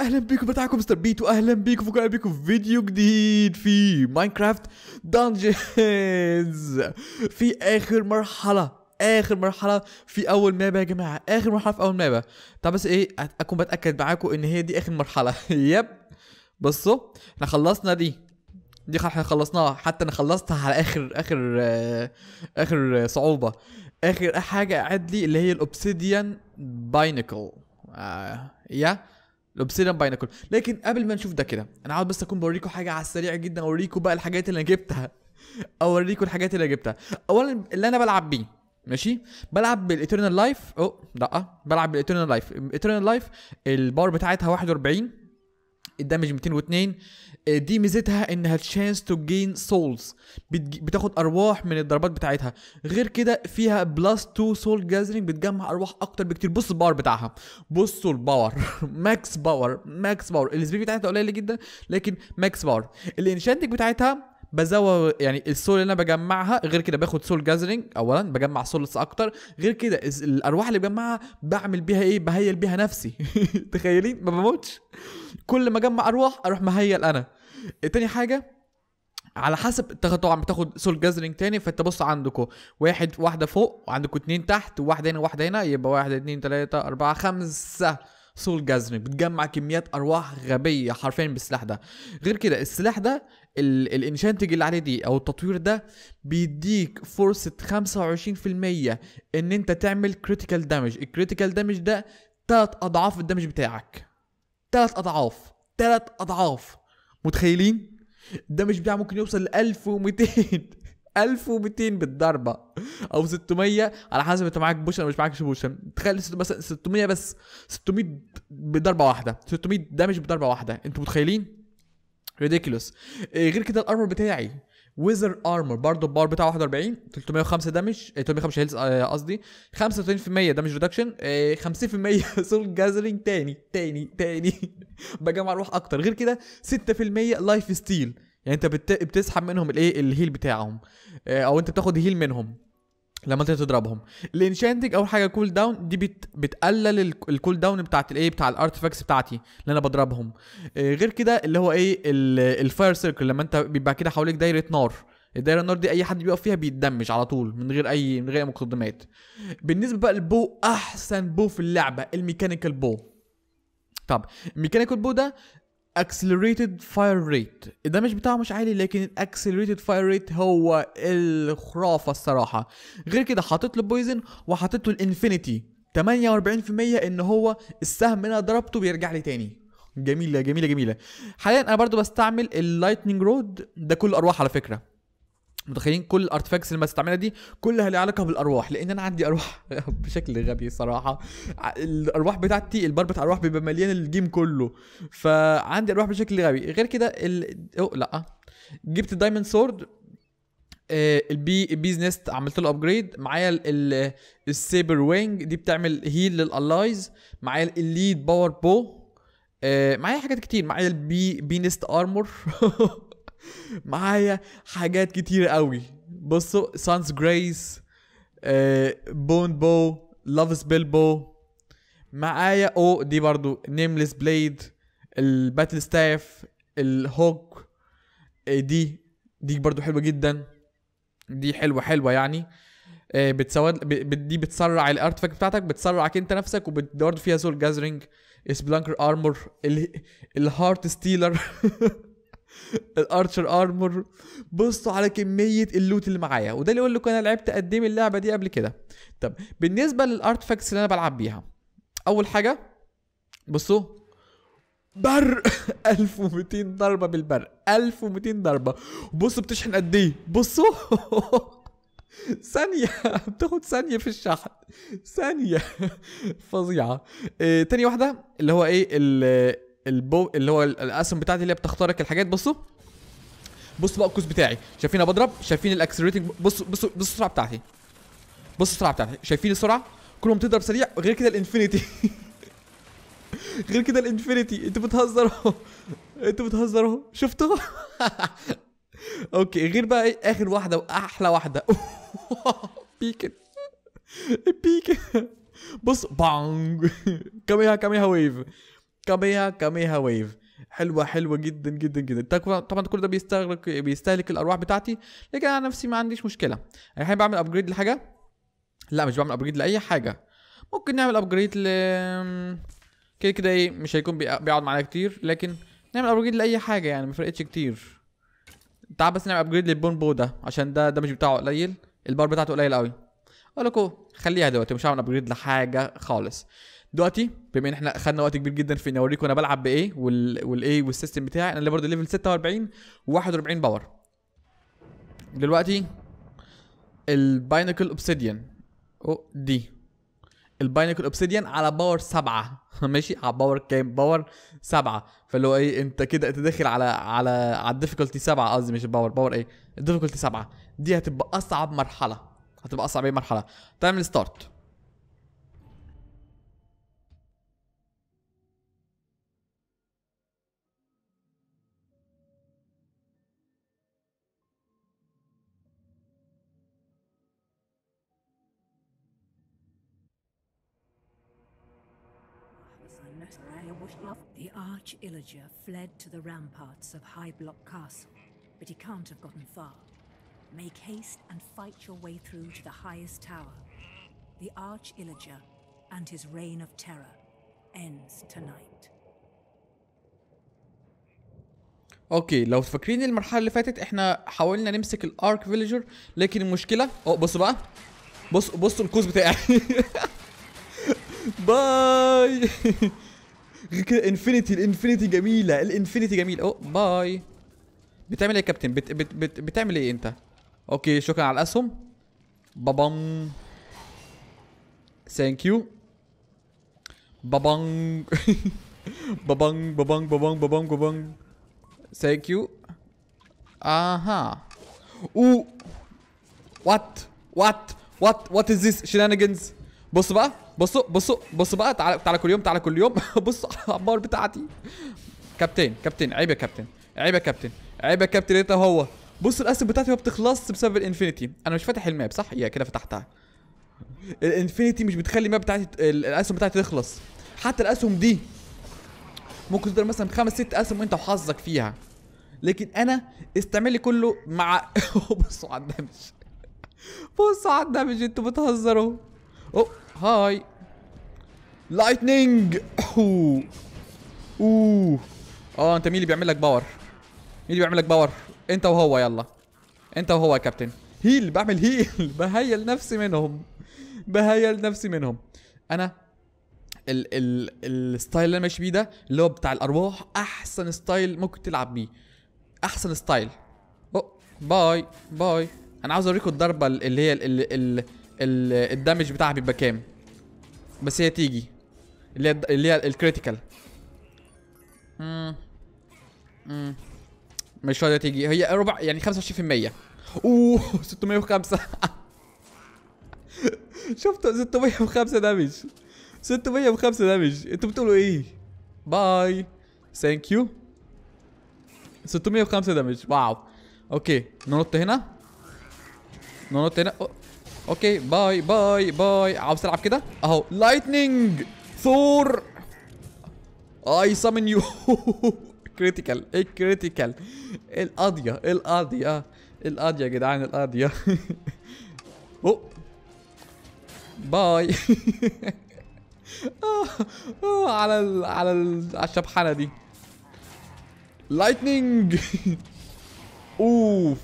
اهلا بيكم بتاعكم مستر بيت واهلا بيكم فكرة بيكم في فيديو جديد في ماينكرافت دانجنز في اخر مرحله اخر مرحله في اول مابا يا جماعه اخر مرحله في اول مابا طب بس ايه اكون بتاكد معاكم ان هي دي اخر مرحله يب بصوا احنا خلصنا دي دي احنا خلصناها حتى انا خلصتها على اخر اخر آه، اخر صعوبه اخر حاجه قعد لي اللي هي الاوبسيديان باينكل آه يا الاوبسيديان بايناكل لكن قبل ما نشوف ده كده انا عاوز بس اكون بوريكم حاجه على السريع جدا اوريكم بقى الحاجات اللي انا جبتها اوريكم الحاجات اللي انا جبتها اولا اللي انا بلعب بيه ماشي بلعب بالايترنال لايف او لا بلعب بالايترنال لايف الايترنال لايف الباور بتاعتها 41 الدمج 202 آه، دي ميزتها انها تشانس تو جين سولز بتاخد ارواح من الضربات بتاعتها غير كده فيها بلس 2 سول جازرينج بتجمع ارواح اكتر بكتير بص الباور بتاعها بصوا الباور ماكس باور ماكس باور السبيد بتاعتها قليله جدا لكن ماكس باور الانشانتنج بتاعتها بزود يعني السول اللي انا بجمعها غير كده باخد سول جازرنج اولا بجمع سولس اكتر غير كده الارواح اللي بجمعها بعمل بيها ايه بهيل بيها نفسي تخيلين ما بموتش كل ما اجمع ارواح اروح مهيل انا تاني حاجه على حسب انت طبعا بتاخد سول جازرنج تاني فانت بص عندكوا واحد واحده فوق وعندكوا اتنين تحت وواحده هنا وواحده هنا يبقى واحد اتنين تلاته اربعه خمسه سول جازمك بتجمع كميات ارواح غبيه حرفيا بالسلاح ده غير كده السلاح ده الانشانتج اللي عليه دي او التطوير ده بيديك فرصه 25% ان انت تعمل كريتيكال دامج الكريتيكال دامج ده تلات اضعاف الدمج بتاعك تلات اضعاف تلات اضعاف متخيلين الدمج بتاعه ممكن يوصل ل 1200 1200 بالضربه او 600 على حسب انت معاك بوشن او مش معاك بوشن تخيل مثلا 600 بس 600 بضربه واحده 600 دامج بضربه واحده انتوا متخيلين ريديكولوس إيه، غير كده الارمر بتاعي ويزر ارمر برضه الباور بتاعه 41 305 دامج 305 هيلز قصدي 35% دامج ريدكشن 50% سول جازلينج تاني تاني تاني بجمع روح اكتر غير كده 6% لايف ستيل يعني انت بت... بتسحب منهم الايه الهيل بتاعهم آه، او انت بتاخد هيل منهم لما انت تضربهم الانشانتنج اول حاجه كول داون دي بت... بتقلل الكول داون بتاعت الايه بتاع الارتفاكس بتاعتي اللي انا بضربهم آه، غير كده اللي هو ايه الفاير سيركل لما انت بيبقى كده حواليك دايره نار الدايره النار دي اي حد بيقف فيها بيتدمج على طول من غير اي من غير مقدمات بالنسبه بقى للبو احسن بو في اللعبه الميكانيكال بو طب الميكانيكال بو ده accelerated فاير ريت ده مش بتاعه مش عالي لكن الاكسلريتد فاير ريت هو الخرافه الصراحه غير كده حاطط له بويزن وحاطط له الانفينيتي 48% ان هو السهم اللي انا ضربته بيرجع لي تاني جميله جميله جميله حاليا انا برضو بستعمل اللايتنينج رود ده كل ارواح على فكره متخيلين كل الارتفاكس اللي بستعملها دي كلها ليها علاقه بالارواح لان انا عندي ارواح بشكل غبي صراحه الارواح بتاعتي البار بتاع الارواح بيبقى مليان الجيم كله فعندي ارواح بشكل غبي غير كده ال... أوه لا جبت الدايموند آه، سورد البي البيز نست عملت له ابجريد معايا السيبر وينج دي بتعمل هيل للالايز معايا الليد باور بو معايا حاجات كتير معايا البي بي نست ارمور معايا حاجات كتير قوي بصوا سانس جريس بون بو لافس بو معايا او دي برضو نيمليس بليد الباتل ستاف الهوك دي دي برضو حلوه جدا دي حلوه حلوه يعني آه، بتسود دي بتسرع الارتفاك بتاعتك بتسرعك انت نفسك وبتدور فيها سول جازرينج سبلانكر ارمور الهارت ستيلر الارشر ارمور بصوا على كميه اللوت اللي معايا وده اللي يقول لكم انا لعبت قد ايه من اللعبه دي قبل كده طب بالنسبه للارتفاكتس اللي انا بلعب بيها اول حاجه بصوا برق 1200 ضربه بالبرق 1200 ضربه بصوا بتشحن قد ايه بصوا ثانية بتاخد ثانية في الشحن ثانية فظيعة إيه، تاني واحدة اللي هو ايه البو اللي هو الاسهم بتاعتي اللي هي بتخترق الحاجات بصوا بصوا بقى القوس بتاعي شايفين انا بضرب شايفين الاكسلريتنج بصوا بصوا بصوا السرعه بتاعتي بصوا السرعه بتاعتي شايفين السرعه كلهم تضرب سريع غير كده الانفينيتي غير كده الانفينيتي انتوا بتهزروا انتوا بتهزروا شفتوا اوكي غير بقى ايه اخر واحده واحلى واحده بيكن بيكن بص بانج كاميها كاميها ويف كاميها كاميها ويف حلوه حلوه جدا جدا جدا طبعا كل ده بيستغرق بيستهلك الارواح بتاعتي لكن انا نفسي ما عنديش مشكله انا احيانا بعمل ابجريد لحاجه لا مش بعمل ابجريد لاي حاجه ممكن نعمل ابجريد ل كده كده ايه مش هيكون بيقعد معانا كتير لكن نعمل ابجريد لاي حاجه يعني ما فرقتش كتير تعال بس نعمل ابجريد للبون بو ده عشان ده ده مش بتاعه قليل البار بتاعته قليل قوي اقول لكم خليها دلوقتي مش هعمل ابجريد لحاجه خالص دلوقتي بما ان احنا خدنا وقت كبير جدا في اني اوريكم انا بلعب بايه والاي والايه والسيستم بتاعي انا اللي برضه ليفل 46 و41 باور دلوقتي الباينكل اوبسيديان او دي الباينكل اوبسيديان على باور سبعة ماشي على باور كام باور سبعة فاللي هو ايه انت كده انت داخل على على على الديفيكولتي سبعة قصدي مش الباور باور ايه الديفيكولتي سبعة دي هتبقى اصعب مرحلة هتبقى اصعب ايه مرحلة تعمل ستارت Each Illager fled to the ramparts of High Block Castle, but he can't have gotten far. Make haste and fight your way through to the highest tower. The Arch Illager and his reign of terror ends tonight. اوكي لو فاكرين المرحله اللي فاتت احنا حاولنا نمسك الارك فيليجر لكن المشكله اه بصوا بقى بصوا بصوا الكوز بتاعي باي غير كده انفينيتي الانفينيتي جميله الانفينيتي جميله اوه باي بتعمل ايه يا كابتن بت بت بت بتعمل ايه انت اوكي شكرا على الاسهم بابام ثانك يو بابانج بابانج بابانج بابانج بابانج بابانج ثانك يو اها او وات وات وات وات از ذس شينانجنز بص بقى بصوا بصوا بصوا بقى تعالى تعالى كل يوم تعالى كل يوم بصوا على العمار بتاعتي كابتن كابتن عيب يا كابتن عيب يا كابتن عيب يا كابتن انت إيه هو بص الاسهم بتاعتي ما بتخلصش بسبب الانفينيتي انا مش فاتح الماب صح يا كده فتحتها الانفينيتي مش بتخلي الماب بتاعتي الاسهم بتاعتي تخلص حتى الاسهم دي ممكن تقدر مثلا خمس ست اسهم وانت وحظك فيها لكن انا استعملي كله مع بصوا على الدمج بصوا على الدمج انتوا بتهزروا اوه هاي لايتنينج اوه اوه اه انت مين اللي بيعمل لك باور؟ مين اللي بيعمل لك باور؟ انت وهو يلا انت وهو يا كابتن هيل بعمل هيل بهيل نفسي منهم بهيل نفسي منهم انا ال ال الستايل اللي انا ماشي بيه ده اللي هو بتاع الارواح احسن ستايل ممكن تلعب بيه احسن ستايل باي باي انا عاوز اوريكم الضربه اللي هي ال ال ال الدمج بتاعها بيبقى كام بس هي تيجي اللي هي اللي هي الكريتيكال امم مش فاضيه تيجي هي ربع يعني 25% اوه 605 شفت 605 دامج 605 دامج انتوا بتقولوا ايه باي ثانك يو 605 دامج واو اوكي ننط هنا ننط هنا اوكي باي باي باي عاوز تلعب كده اهو لايتنينج ثور اي سامن يو كريتيكال ايه كريتيكال القاضية القاضية القاضية يا جدعان القاضية باي على على على الشبحانة دي لايتنينج اوف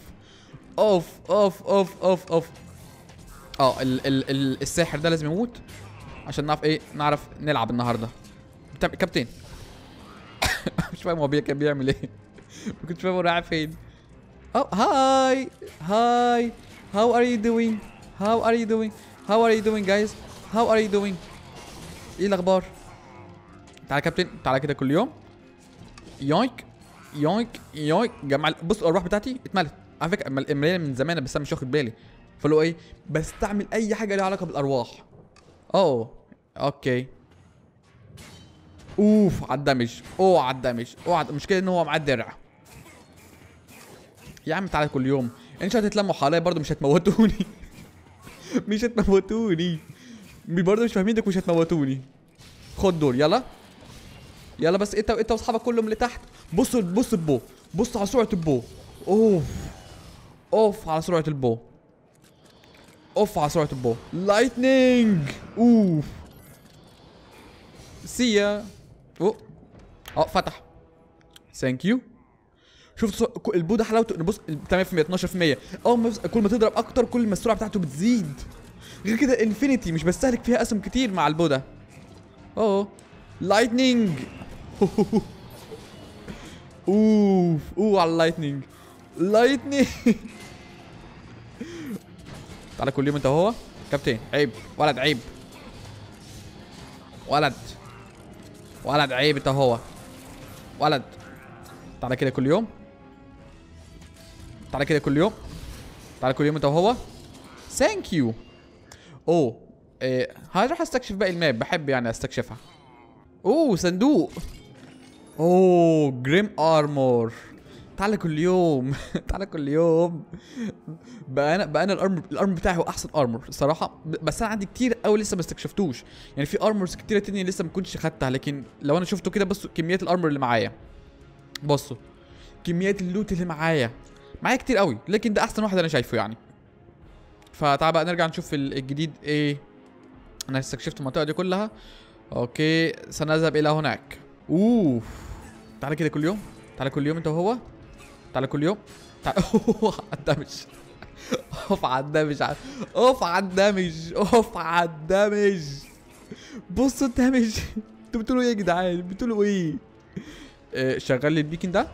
اوف اوف اوف اوف اوف اه ال ال الساحر ده لازم يموت عشان نعرف ايه نعرف نلعب النهارده كابتن مش فاهم هو كان بيعمل ايه ما كنتش فاهم هو رايح فين او هاي هاي هاو ار يو دوينج هاو ار يو دوينج هاو ار يو دوينج جايز هاو ار يو دوينج ايه الاخبار تعالى كابتن تعالى كده كل يوم يونك يونك يونك جمع بص الارواح بتاعتي اتملت على فكره مليانه من زمان بس انا مش واخد بالي فلو ايه بستعمل اي حاجه ليها علاقه بالارواح اه اوكي اوف على الدمج اوعى على الدمج اوعى على المشكله ان هو معاه الدرع يا عم تعالى كل يوم ان شاء الله تتلموا حواليا برضه مش هتموتوني مش هتموتوني برضه مش فاهمين انك مش هتموتوني خد دول يلا يلا بس انت انت واصحابك كلهم لتحت بص بص البو بص على سرعه البو اوف اوف على سرعه البو اوف على سرعه البو لايتنينج اوف سي يا اوه اه فتح ثانك يو شفت البوده حلاوته بص 8% 12% اه كل ما تضرب اكتر كل ما السرعه بتاعته بتزيد غير كده انفينيتي مش بستهلك فيها اسم كتير مع البوده اوه لايتنينج اوف اوه على اللايتنينج لايتنينج تعالى كل يوم انت وهو كابتن عيب ولد عيب ولد ولد عيب انت هو ولد تعالى كده كل يوم تعالى كده كل يوم تعالى كل يوم انت وهو ثانك يو اوه إيه. هروح استكشف باقي الماب بحب يعني استكشفها اوه صندوق اوه جريم ارمور تعالى كل يوم تعالى كل يوم بقى انا بقى انا الارمر الارمر بتاعي هو احسن ارمر الصراحه بس انا عندي كتير قوي لسه ما استكشفتوش يعني في ارمرز كتيره تانية لسه ما كنتش خدتها لكن لو انا شفته كده بصوا كميات الارمر اللي معايا بصوا كميات اللوت اللي معايا معايا كتير قوي لكن ده احسن واحد انا شايفه يعني فتعال بقى نرجع نشوف الجديد ايه انا استكشفت المنطقه دي كلها اوكي سنذهب الى هناك اوف تعالى كده كل يوم تعالى كل يوم انت وهو تعالى كل يوم تعالى اوف على الدمج اوف على الدمج اوف على الدمج اوف على الدمج بصوا الدمج انتوا بتقولوا ايه يا جدعان بتقولوا ايه آه، شغل لي البيكن ده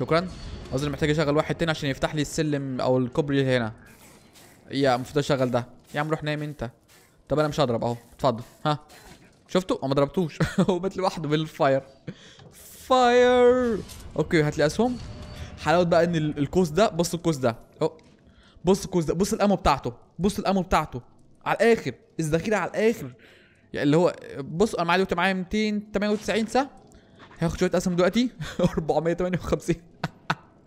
شكرا اظن محتاج اشغل واحد تاني عشان يفتح لي السلم او الكوبري هنا يا المفروض اشغل ده يا عم روح نايم انت طب انا مش هضرب اهو اتفضل ها شفتوا ما ضربتوش هو بات لوحده بالفاير فاير اوكي هات لي اسهم حلاوه بقى ان القوس ده بص القوس ده اهو بص القوس ده بص الامو بتاعته بص الامو بتاعته على الاخر الذخيره على الاخر يعني اللي هو بص انا معايا دلوقتي معايا 298 سهم هاخد شويه اسهم دلوقتي 458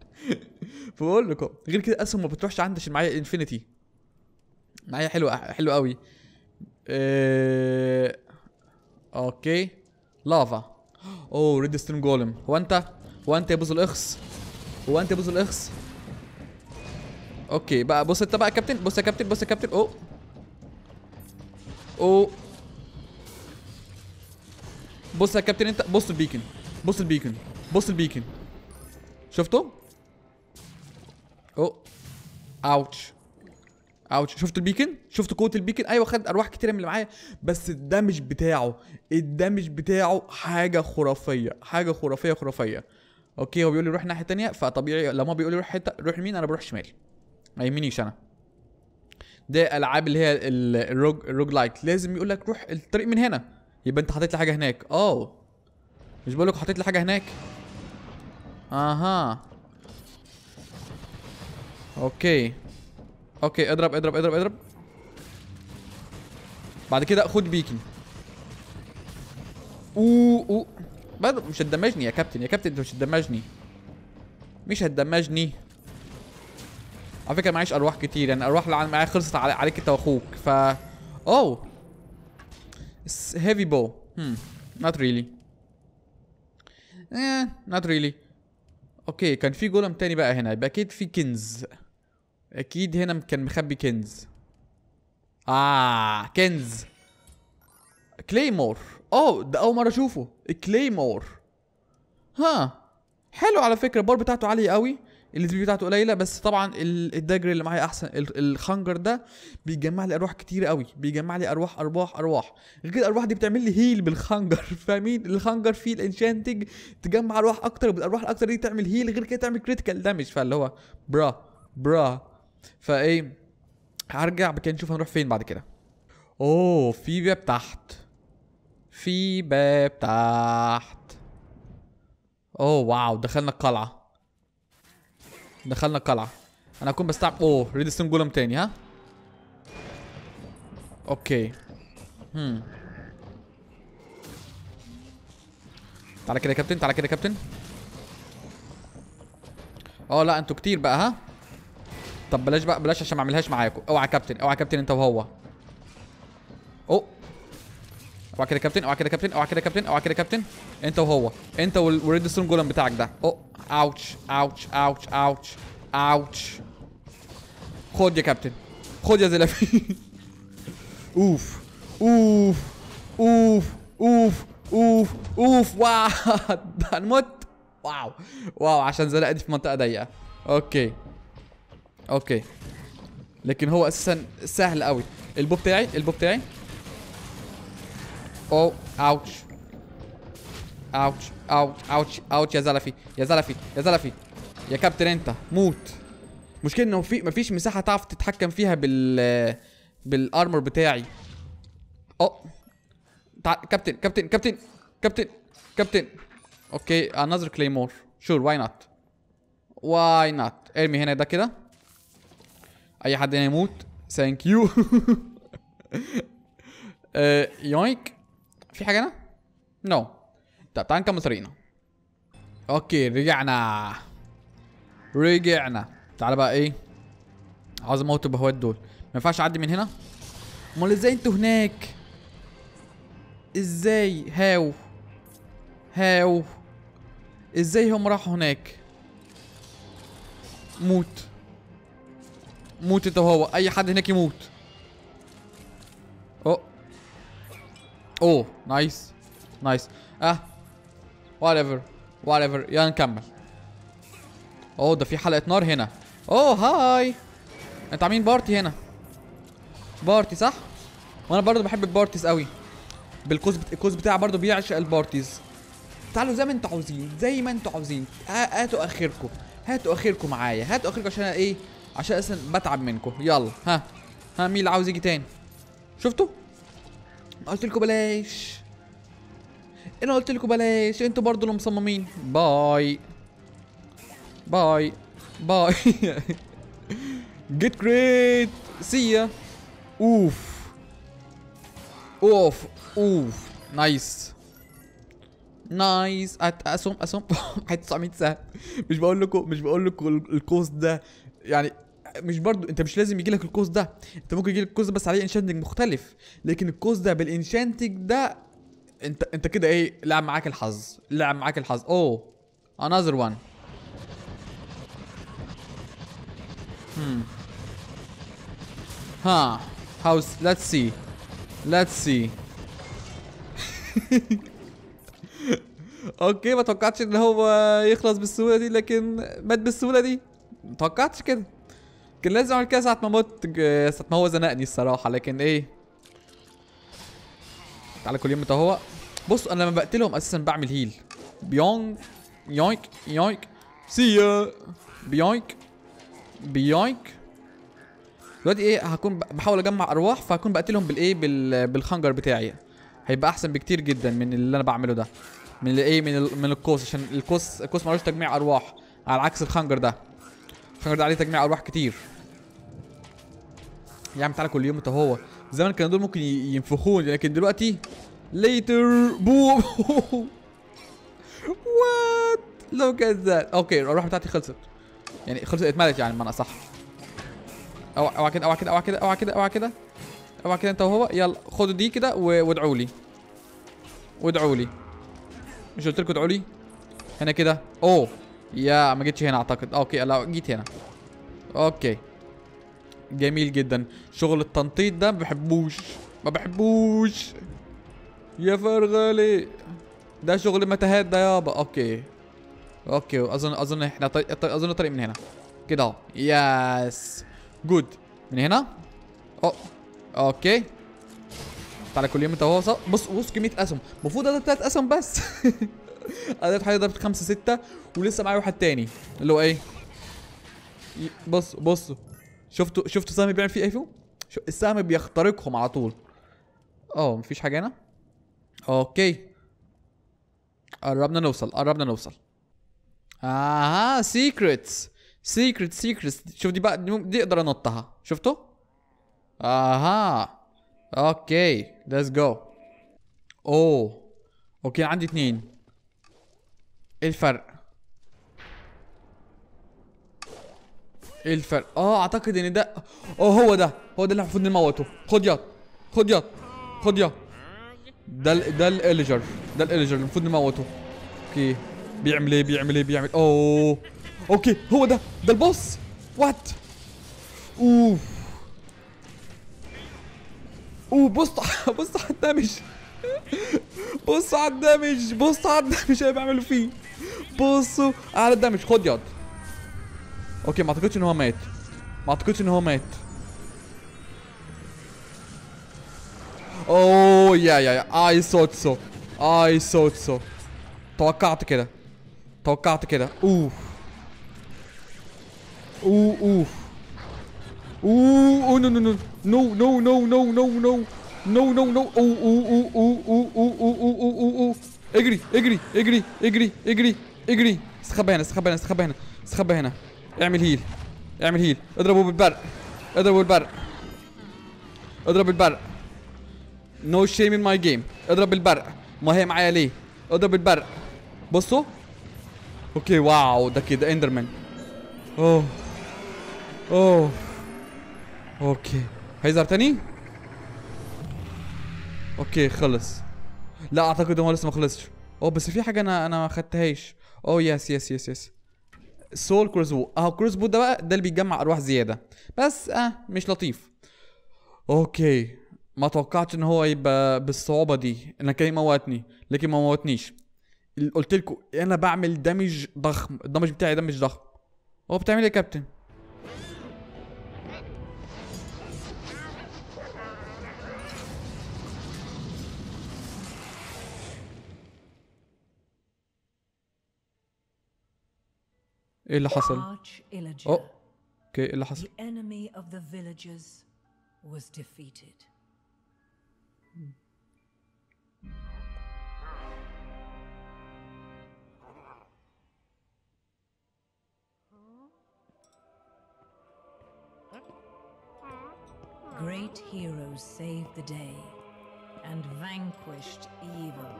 فبقول لكم غير كده اسهم ما بتروحش عندي عشان معايا انفينيتي معايا حلوه حلوه قوي إيه... اوكي لافا اوه ريد ستون جولم هو انت هو انت يا بوز الاخص هو انت بوز الاخس اوكي بقى بص انت بقى يا كابتن بص يا كابتن بص يا كابتن او او بص يا كابتن انت بص البيكن بص البيكن بص البيكن شفته او اوتش اوتش شفت البيكن شفت قوه البيكن ايوه خد ارواح كتيره من اللي معايا بس الدمج بتاعه الدمج بتاعه حاجه خرافيه حاجه خرافيه خرافيه اوكي هو بيقول لي روح ناحيه ثانيه فطبيعي لما بيقول لي روح حته روح يمين انا بروح شمال ما يمينيش انا ده العاب اللي هي الروج الروج لايك لازم يقول لك روح الطريق من هنا يبقى انت حاطط لي حاجه هناك اه مش بقول لك حاطط لي حاجه هناك اها اوكي اوكي اضرب اضرب اضرب اضرب بعد كده خد بيكي اوه اوه مش هتدمجني يا كابتن يا كابتن انت مش هتدمجني مش هتدمجني على فكره معيش ارواح كتير يعني ارواح اللي معايا خلصت عليك انت واخوك ف اوه هيفي بو هم نوت ريلي ايه نوت ريلي اوكي كان في جولم تاني بقى هنا يبقى اكيد في كنز اكيد هنا كان مخبي كنز اه كنز كليمور اوه ده اول مره اشوفه كليمور ها حلو على فكره البار بتاعته عاليه قوي السبيد بتاعته قليله بس طبعا الدجر اللي معايا احسن الخنجر ده بيجمع لي ارواح كتير قوي بيجمع لي ارواح ارواح ارواح غير كده الارواح دي بتعمل لي هيل بالخنجر فاهمين الخنجر فيه الانشانتنج تجمع ارواح اكتر والارواح الاكتر دي تعمل هيل غير كده تعمل كريتيكال دامج فاللي هو برا برا فايه هرجع بكده نشوف هنروح فين بعد كده اوه في باب تحت في باب تحت اوه واو دخلنا القلعة دخلنا القلعة انا اكون بستعب اوه ستون جولم تاني ها اوكي هم تعالى كده يا كابتن تعالى كده يا كابتن اه لا انتوا كتير بقى ها طب بلاش بقى بلاش عشان ما اعملهاش معاكم اوعى يا كابتن اوعى يا كابتن انت وهو اوه اوعى كده كابتن اوعى كده كابتن اوعى كده كابتن اوعى كده كابتن انت وهو انت والريد ستون جولم بتاعك ده او اوتش اوتش اوتش اوتش اوتش خد يا كابتن خد يا زلافي اوف اوف اوف اوف اوف اوف واو هنموت واو واو عشان زنقه دي في منطقه ضيقه اوكي اوكي لكن هو اساسا سهل قوي البوب بتاعي البوب بتاعي اوه اوتش اوتش اوتش اوتش اوتش يا زلفي يا زلفي يا زلفي يا كابتن انت موت مشكلة انه في مفيش مساحة تعرف تتحكم فيها بال بالارمر بتاعي اه كابتن كابتن كابتن كابتن كابتن اوكي انذر كليمور شور واي نوت واي نوت ارمي هنا ده كده اي حد هنا يموت ثانك يو يوينك في حاجه هنا؟ نو no. طب تعال نكمل طريقنا اوكي رجعنا رجعنا تعالى بقى ايه عاوز اموت البهوات دول ما ينفعش اعدي من هنا امال ازاي انتوا هناك ازاي هاو هاو ازاي هم راحوا هناك موت موت انت وهو اي حد هناك يموت اوه نايس نايس اه وات ايفر وات ايفر يلا نكمل اوه oh, ده في حلقه نار هنا اوه oh, هاي انت عاملين بارتي هنا بارتي صح وانا برضو بحب البارتيز قوي بالكوز بت... الكوز بتاعي برضو بيعشق البارتيز تعالوا زي ما انتوا عاوزين زي ما انتوا عاوزين هاتوا اخركم هاتوا اخركم معايا هاتوا اخركم عشان ايه عشان اصلا بتعب منكم يلا ها ها مين اللي عاوز يجي تاني شفتوا قلت لكم بلاش انا قلت لكم بلاش انتوا برضه اللي مصممين باي باي باي جيت كريت سي يا اوف اوف اوف نايس نايس اسهم اسهم 900 سهم مش بقول لكم مش بقول لكم الكوست ده يعني مش برضو انت مش لازم يجي لك القوس ده انت ممكن يجي لك القوس ده بس عليه انشانتنج مختلف لكن القوس ده بالانشانتنج ده انت انت كده ايه لعب معاك الحظ لعب معاك الحظ اوه انذر وان ها هاوس ليتس سي ليتس سي اوكي ما توقعتش ان هو يخلص بالسهوله دي لكن مات بالسهوله دي ما توقعتش كده كان لازم اعمل كده ساعة ما مت آه، ساعة ما هو زنقني الصراحة لكن ايه تعالى كل يوم هو بص انا لما بقتلهم اساسا بعمل هيل بيونج يونج يونج سي يا بيونج بيونج دلوقتي ايه هكون بحاول اجمع ارواح فهكون بقتلهم بالايه بال... بالخنجر بتاعي هيبقى احسن بكتير جدا من اللي انا بعمله ده من الايه من ال... من القوس عشان القوس القوس ملوش تجميع ارواح على عكس الخنجر ده عشان عليه تجميع ارواح كتير يا يعني عم تعالى كل يوم انت هو زمان كان دول ممكن ينفخون لكن دلوقتي ليتر بو وات لوك ات ذات اوكي الارواح بتاعتي خلصت يعني خلصت اتملت يعني بمعنى اصح اوعى كده اوعى كده اوعى كده اوعى كده اوعى كده اوعى كده انت وهو يلا خدوا دي كده وادعوا لي وادعوا لي مش قلت لكم ادعوا لي هنا كده اوه يا ما جيتش هنا اعتقد اوكي لا جيت هنا اوكي جميل جدا شغل التنطيط ده ما بحبوش ما بحبوش يا فرغلي ده شغل متاهات ده يابا اوكي اوكي اظن اظن احنا طريق اظن الطريق من هنا كده اهو يس جود من هنا أو. اوكي تعالى كل يوم انت بص بص كميه اسهم المفروض ده ثلاث اسهم بس انا حاجه ضربت خمسه سته ولسه معايا واحد تاني اللي هو ايه بص بص شفتوا شفتوا سامي بيعمل فيه ايه فيهم السهم بيخترقهم على طول اه مفيش حاجه هنا اوكي قربنا نوصل قربنا نوصل اها سيكريتس سيكريت سيكريتس شوف دي بقى دي اقدر انطها شفتوا اها اوكي ليتس جو اوه اوكي عندي اتنين الفرق ايه الفرق اه اعتقد ان ده اه هو ده هو ده اللي المفروض نموته خد ياط خد ياط خد ياط ده ال... ده الاليجر ده الاليجر المفروض نموته اوكي بيعمل ايه بيعمل ايه بيعمل اوه اوكي هو ده ده البوس وات اوف اوه بص بص على الدمج بص على الدمج بص على الدمج اللي بيعملوا فيه pulsu, ale damage, hot jod. Ok, ma tylko ci në homet. Ma tylko ci në homet. Oh, yeah, yeah, yeah. Ai sotso. Ai sotso. Tocata, queira. Tocata, queira. Uh. Uh, uh. Uh, oh, no, no, no. No, no, no, no, no, no. No, no, no. Uh, uh, uh, uh, uh, uh, uh, uh, uh, uh. Egri, egri, egri, egri, egri. اجري استخبى هنا استخبى هنا استخبى هنا استخبى هنا اعمل هيل اعمل هيل اضربه بالبرق اضربه بالبرق اضرب بالبرق نو شيم ان ماي جيم اضرب بالبرق ما هي معايا ليه اضرب بالبرق بصوا اوكي واو ده كده اندرمان اوه اوه اوكي هيظهر تاني اوكي خلص لا اعتقد هو لسه ما خلصش اوه بس في حاجه انا انا ما خدتهاش اوه يس يس يس يس سول كروز بو اهو كروز بو ده بقى ده اللي بيجمع ارواح زياده بس اه مش لطيف اوكي ما توقعتش ان هو يبقى بالصعوبه دي انا كان موتني لكن ما موتنيش قلت لكم انا بعمل دمج ضخم الدمج بتاعي دمج ضخم هو بتعمل ايه يا كابتن ايه اللي حصل؟ اوكي ايه اللي حصل؟ Great heroes saved the day and vanquished evil.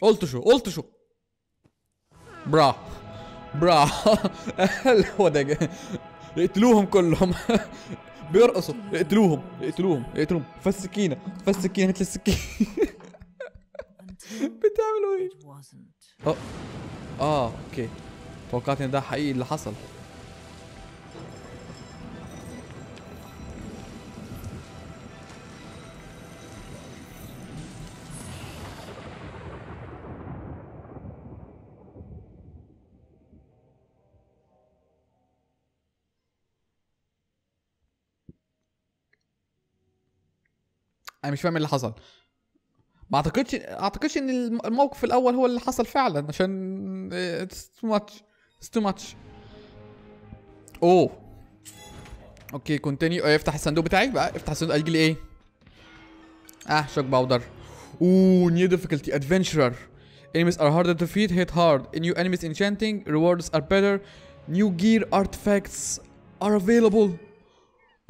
قلت شو قلت شو برا برا هو ده اقتلوهم كلهم بيرقصوا اقتلوهم اقتلوهم اقتلوهم فالسكينة فالسكينة مثل السكينة بتعملوا ايه؟ اه اه اوكي توقعت ان ده حقيقي اللي حصل انا مش فاهم إيه اللي حصل ما اعتقدش اعتقدش ان الموقف الاول هو اللي حصل فعلا عشان اتس تو ماتش اتس تو ماتش اوه اوكي كونتينيو افتح الصندوق بتاعي بقى افتح الصندوق هيجي لي ايه اه شوك باودر اوه نيو ديفيكولتي ادفنتشرر enemies are harder to defeat hit hard new enemies enchanting rewards are better new gear artifacts are available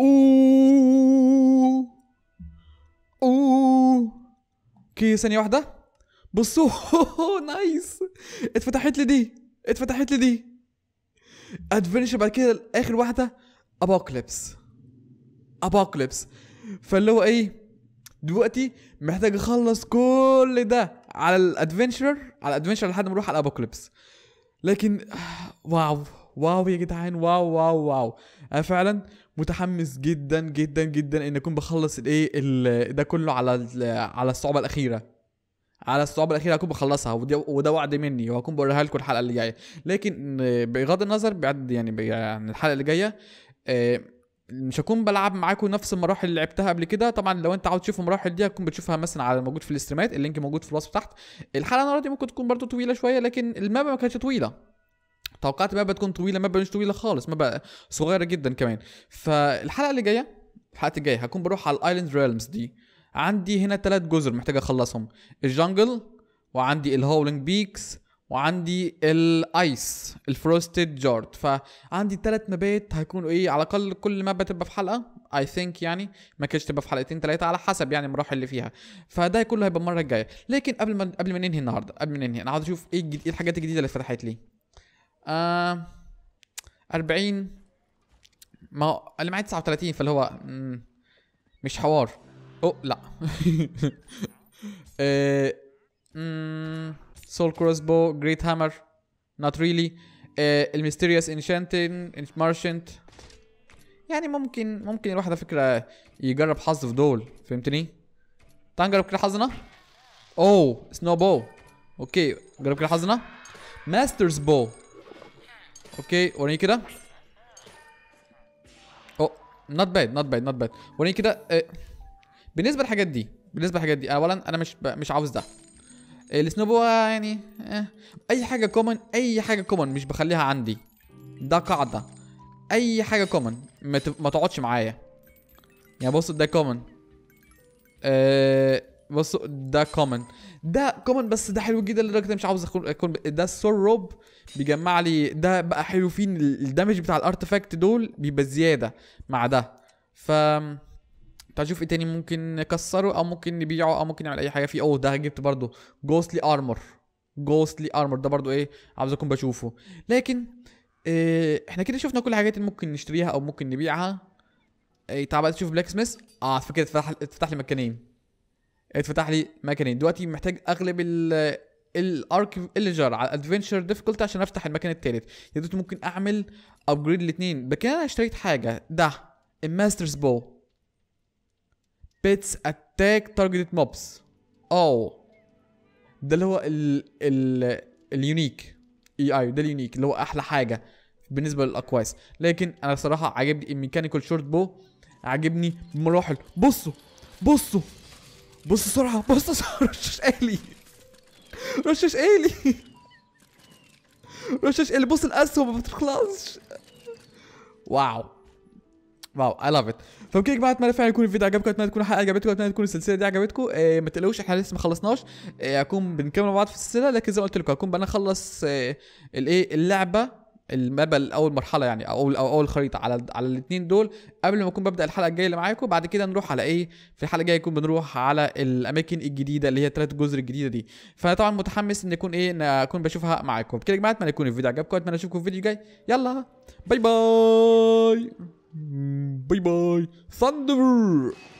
اوه اوه اوكي ثانيه واحده بصوا نايس اتفتحت لي دي اتفتحت لي دي ادفنشر بعد كده اخر واحده ابوكليبس ابوكليبس فاللي هو ايه دلوقتي محتاج اخلص كل ده على الادفنشر على الادفنشر لحد ما اروح على الابوكليبس لكن واو واو يا جدعان واو واو واو انا فعلا متحمس جدا جدا جدا ان اكون بخلص الايه ده كله على على الصعوبه الاخيره على الصعوبه الاخيره هكون بخلصها وده وعد مني وهكون بقولها لكم الحلقه اللي جايه لكن بغض النظر بعد يعني عن يعني الحلقه اللي جايه آه، مش هكون بلعب معاكم نفس المراحل اللي لعبتها قبل كده طبعا لو انت عاوز تشوف المراحل دي هتكون بتشوفها مثلا على موجود في الاستريمات اللينك موجود في الوصف تحت الحلقه النهارده ممكن تكون برضو طويله شويه لكن الماب ما كانتش طويله توقعت ما بتكون طويله ما بقى مش طويله خالص ما بقى صغيره جدا كمان فالحلقه اللي جايه الحلقه الجايه هكون بروح على الايلاند ريلمز دي عندي هنا ثلاث جزر محتاج اخلصهم الجنجل وعندي الهولينج بيكس وعندي الايس الفروستد جارد فعندي ثلاث مبات هيكونوا ايه على الاقل كل مبه تبقى في حلقه اي ثينك يعني ما كانتش تبقى في حلقتين ثلاثه على حسب يعني المراحل اللي فيها فده كله هيبقى المره الجايه لكن قبل ما قبل ما ننهي النهارده قبل ما ننهي انا عاوز اشوف ايه الجديد ايه الحاجات الجديده اللي اتفتحت لي 40 آه، ما هو اللي معي 39 فاللي هو مش حوار او لا سول كروسبو جريت هامر نوت ريلي الميستيريوس انشانتين مارشنت يعني ممكن ممكن الواحد على فكره يجرب حظ في دول فهمتني تعال نجرب كده حظنا اوه سنو بو اوكي جرب كده حظنا ماسترز بو اوكي وريني كده او نوت باد نوت باد نوت باد وريني كده آه، بالنسبه للحاجات دي بالنسبه للحاجات دي اولا انا مش مش عاوز ده آه، السنوبو يعني آه، اي حاجه كومن اي حاجه كومن مش بخليها عندي ده قاعده اي حاجه كومن ما, تقعدش معايا يعني بص ده كومن بص ده كومن ده كومن بس ده حلو جدا لدرجه مش عاوز اكون اكون ده السور روب بيجمع لي ده بقى حلو فيه الدمج بتاع الارتفاكت دول بيبقى زياده مع ده ف تعال شوف ايه تاني ممكن نكسره او ممكن نبيعه او ممكن نعمل اي حاجه فيه اوه ده جبت برضه جوستلي ارمر جوستلي ارمر ده برضه ايه عاوز اكون بشوفه لكن إيه احنا كده شفنا كل الحاجات اللي ممكن نشتريها او ممكن نبيعها إيه تعال بقى تشوف بلاك سميث اه فكده اتفتح اتفتح لي مكانين اتفتح لي مكانين دلوقتي محتاج اغلب ال الارك فيلجر على الادفنشر ديفيكولت عشان افتح المكان الثالث يا دوت ممكن اعمل ابجريد الاثنين بكده انا اشتريت حاجه ده الماسترز بو بيتس اتاك تارجت موبس او ده اللي هو ال ال اليونيك اي اي ده اليونيك اللي هو احلى حاجه بالنسبه للاقواس لكن انا صراحه عاجبني الميكانيكال شورت بو عاجبني بمراحل بصوا بصوا بص بسرعه بص بسرعه رشاش آلي رشاش آلي رشاش آلي بص الأسهم ما بتخلصش واو واو اي لاف ات فبكده يا جماعه اتمنى فعلا يكون الفيديو عجبكم اتمنى تكون الحلقه عجبتكم اتمنى تكون السلسله دي عجبتكم إيه ما تقلقوش احنا لسه ما خلصناش إيه هكون بنكمل مع بعض في السلسله لكن زي ما قلت لكم هكون بنخلص الايه آه، اللعبه المبا اول مرحله يعني او اول او اول خريطه على على الاثنين دول قبل ما اكون ببدا الحلقه الجايه اللي معاكم بعد كده نروح على ايه في الحلقه الجايه يكون بنروح على الاماكن الجديده اللي هي ثلاث جزر الجديده دي فطبعا متحمس ان يكون ايه ان اكون بشوفها معاكم كده يا جماعه اتمنى يكون الفيديو عجبكم اتمنى اشوفكم في فيديو جاي يلا باي باي باي باي ثاندر